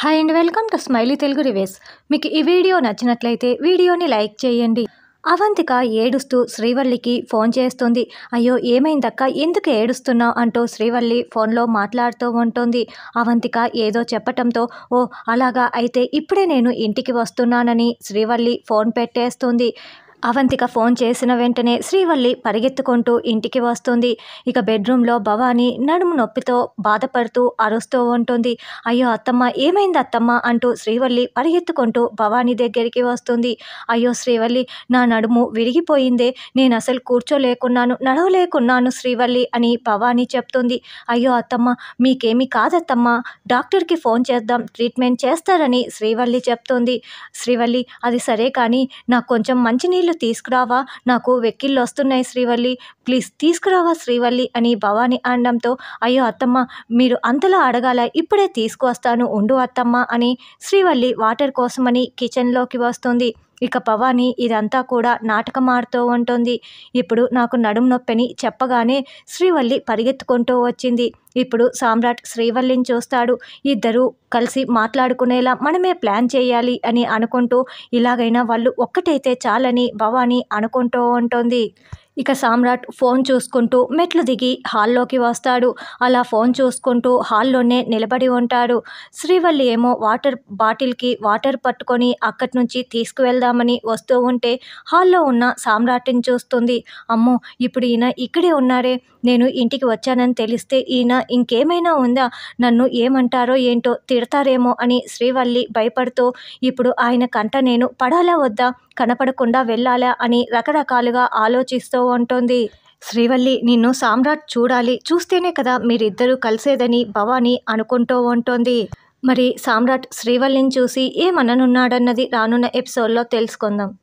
hi and welcome to smiley Telugu reviews మీకు ఈ video నచ్చినట్లయితే వీడియోని లైక్ చేయండి అవంతిక ఏడుస్తూ శ్రీవల్లికి ఫోన్ చేస్తుంది అయ్యో ఏమైందక్క ఎందుకు ఏడుస్తున్నావు అంటూ శ్రీవల్లి ఫోన్లో మాట్లాడుతూ ఉంటుంది అవంతిక ఏదో చెప్పటంతో ఓ అలాగా అయితే ఇప్పుడే నేను ఇంటికి వస్తున్నానని శ్రీవల్లి ఫోన్ పెట్టేస్తుంది అవంతిక ఫోన్ చేసిన వెంటనే శ్రీవల్లి పరిగెత్తుకుంటూ ఇంటికి వస్తుంది ఇక బెడ్రూమ్లో భవానీ నడుము నొప్పితో బాధపడుతూ అరుస్తూ ఉంటుంది అయ్యో అత్తమ్మ ఏమైంది అత్తమ్మ అంటూ శ్రీవల్లి పరిగెత్తుకుంటూ భవానీ దగ్గరికి వస్తుంది అయ్యో శ్రీవల్లి నా నడుము విరిగిపోయిందే నేను అసలు కూర్చోలేకున్నాను నడవలేకున్నాను శ్రీవల్లి అని భవానీ చెప్తుంది అయ్యో అత్తమ్మ మీకేమీ కాదత్తమ్మ డాక్టర్కి ఫోన్ చేద్దాం ట్రీట్మెంట్ చేస్తారని శ్రీవల్లి చెప్తుంది శ్రీవల్లి అది సరే కానీ నాకు కొంచెం మంచినీళ్ళు తీసుకురావా నాకు వెక్కిళ్ళు వస్తున్నాయి శ్రీవల్లి ప్లీజ్ తీసుకురావా శ్రీవల్లి అని భవానీ అనడంతో అయ్యో అత్తమ్మ మీరు అంతలో అడగాల ఇప్పుడే తీసుకువస్తాను ఉండు అత్తమ్మ అని శ్రీవల్లి వాటర్ కోసమని కిచెన్లోకి వస్తుంది ఇక పవాని ఇదంతా కూడా నాటకం ఆడుతూ ఉంటుంది ఇప్పుడు నాకు నడుము నొప్పిని చెప్పగానే శ్రీవల్లి పరిగెత్తుకుంటూ వచ్చింది ఇప్పుడు సామ్రాట్ శ్రీవల్లిని చూస్తాడు ఇద్దరూ కలిసి మాట్లాడుకునేలా మనమే ప్లాన్ చేయాలి అని అనుకుంటూ ఇలాగైనా వాళ్ళు ఒక్కటైతే చాలని భవానీ అనుకుంటూ ఉంటుంది ఇక సామ్రాట్ ఫోన్ చూసుకుంటూ మెట్లు దిగి హాల్లోకి వస్తాడు అలా ఫోన్ చూసుకుంటూ హాల్లోనే నిలబడి ఉంటాడు శ్రీవల్లి ఏమో వాటర్ బాటిల్కి వాటర్ పట్టుకొని అక్కడి నుంచి తీసుకువెళ్దామని వస్తూ ఉంటే హాల్లో ఉన్న సామ్రాట్ని చూస్తుంది అమ్మో ఇప్పుడు ఈయన ఇక్కడే ఉన్నారే నేను ఇంటికి వచ్చానని తెలిస్తే ఈయన ఇంకేమైనా ఉందా నన్ను ఏమంటారో ఏంటో తిడతారేమో అని శ్రీవల్లి భయపడుతూ ఇప్పుడు ఆయన కంట నేను పడాలా వద్దా కనపడకుండా వెళ్ళాలా అని రకరకాలుగా ఆలోచిస్తూ ఉంటుంది శ్రీవల్లి నిన్ను సామ్రాట్ చూడాలి చూస్తేనే కదా మీరిద్దరూ కలిసేదని భవాని అనుకుంటూ ఉంటుంది మరి సామ్రాట్ శ్రీవల్లిని చూసి ఏమననున్నాడన్నది రానున్న ఎపిసోడ్లో తెలుసుకుందాం